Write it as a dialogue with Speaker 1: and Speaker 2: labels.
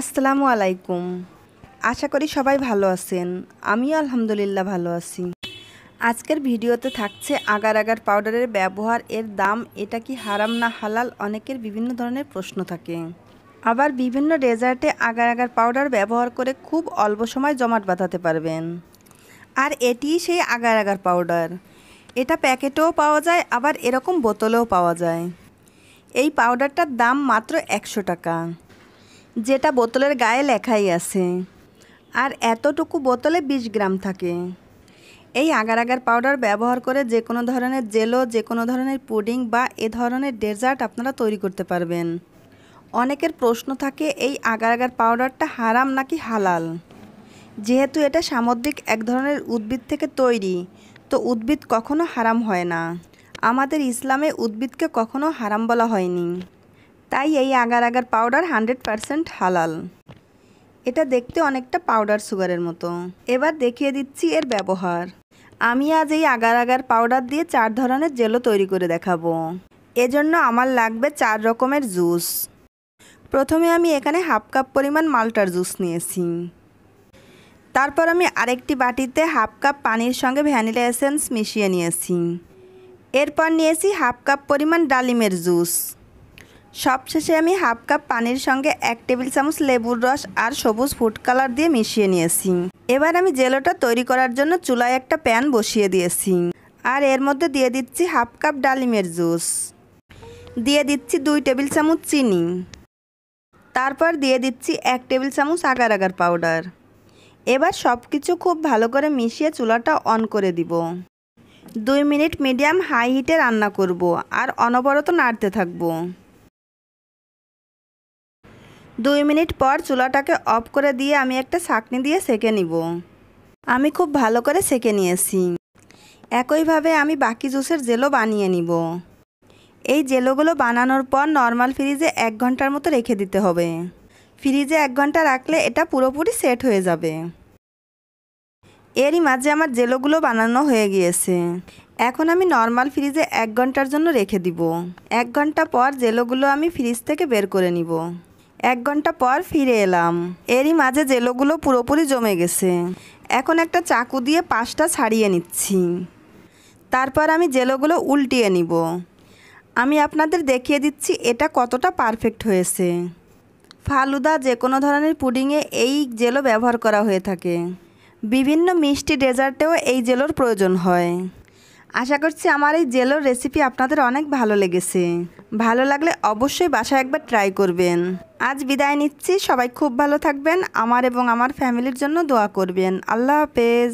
Speaker 1: আসসালামু আলাইকুম আশা করি সবাই ভালো আছেন আমি আলহামদুলিল্লাহ ভালো আছি আজকের ভিডিওতে থাকছে আগার আগার পাউডারের ব্যবহার এর দাম এটা কি হারাম না হালাল অনেকের বিভিন্ন ধরনের প্রশ্ন থাকে আবার বিভিন্ন ডেজার্টে আগার আগার পাউডার ব্যবহার করে খুব অল্প সময় জমাট বাঁধাতে পারবেন আর এটিই সেই আগার আগার পাউডার এটা প্যাকেটেও পাওয়া যায় আবার এরকম বোতলেও পাওয়া যায় এই পাউডারটার দাম মাত্র একশো টাকা যেটা বোতলের গায়ে লেখাই আছে আর এতটুকু বোতলে ২০ গ্রাম থাকে এই আগার আগার পাউডার ব্যবহার করে যে কোনো ধরনের জেলো যে কোনো ধরনের পুডিং বা এ ধরনের ডেজার্ট আপনারা তৈরি করতে পারবেন অনেকের প্রশ্ন থাকে এই আগার আগার পাউডারটা হারাম নাকি হালাল যেহেতু এটা সামুদ্রিক এক ধরনের উদ্ভিদ থেকে তৈরি তো উদ্ভিদ কখনো হারাম হয় না আমাদের ইসলামে উদ্ভিদকে কখনো হারাম বলা হয়নি তাই এই agar agar powder hundred percent হালাল এটা দেখতে অনেকটা পাউডার সুগারের মতো এবার দেখিয়ে দিচ্ছি এর ব্যবহার আমি আজ এই আগার আগার পাউডার দিয়ে চার ধরনের জেলো তৈরি করে দেখাবো এজন্য আমার লাগবে চার রকমের জুস প্রথমে আমি এখানে হাফ কাপ পরিমাণ মালটার জুস নিয়েছি তারপর আমি আরেকটি বাটিতে হাফ কাপ পানির সঙ্গে ভ্যানিলা এসেন্স মিশিয়ে নিয়েছি এরপর নিয়েছি হাফ কাপ পরিমাণ ডালিমের জুস সবশেষে আমি হাফ কাপ পানির সঙ্গে এক টেবিল চামচ লেবুর রস আর সবুজ ফুড কালার দিয়ে মিশিয়ে নিয়েছি এবার আমি জেলোটা তৈরি করার জন্য চুলায় একটা প্যান বসিয়ে দিয়েছি আর এর মধ্যে দিয়ে দিচ্ছি হাফ কাপ ডালিমের জুস দিয়ে দিচ্ছি দুই টেবিল চামচ চিনি তারপর দিয়ে দিচ্ছি এক টেবিল চামচ আগার আগার পাউডার এবার সব কিছু খুব ভালো করে মিশিয়ে চুলাটা অন করে দিব দুই মিনিট মিডিয়াম হাই হিটে রান্না করব আর অনবরত নাড়তে থাকবো দুই মিনিট পর চুলাটাকে অফ করে দিয়ে আমি একটা ছাঁকনি দিয়ে সেকে নিব আমি খুব ভালো করে সেকে নিয়েছি একইভাবে আমি বাকি জুসের জেলো বানিয়ে নিব এই জেলোগুলো বানানোর পর নর্মাল ফ্রিজে এক ঘন্টার মতো রেখে দিতে হবে ফ্রিজে এক ঘন্টা রাখলে এটা পুরোপুরি সেট হয়ে যাবে এরই মাঝে আমার জেলোগুলো বানানো হয়ে গিয়েছে এখন আমি নর্মাল ফ্রিজে এক ঘন্টার জন্য রেখে দিব এক ঘন্টা পর জেলোগুলো আমি ফ্রিজ থেকে বের করে নিব এক ঘন্টা পর ফিরে এলাম এরই মাঝে জেলোগুলো পুরোপুরি জমে গেছে এখন একটা চাকু দিয়ে পাশটা ছাড়িয়ে নিচ্ছি তারপর আমি জেলোগুলো উল্টিয়ে নিব আমি আপনাদের দেখিয়ে দিচ্ছি এটা কতটা পারফেক্ট হয়েছে ফালুদা যে কোনো ধরনের পুডিংয়ে এই জেলো ব্যবহার করা হয়ে থাকে বিভিন্ন মিষ্টি ডেজার্টেও এই জেলোর প্রয়োজন হয় আশা করছি আমার এই জেলোর রেসিপি আপনাদের অনেক ভালো লেগেছে ভালো লাগলে অবশ্যই বাসায় একবার ট্রাই করবেন আজ বিদায় নিচ্ছি সবাই খুব ভালো থাকবেন আমার এবং আমার ফ্যামিলির জন্য দোয়া করবেন আল্লাহ হাফেজ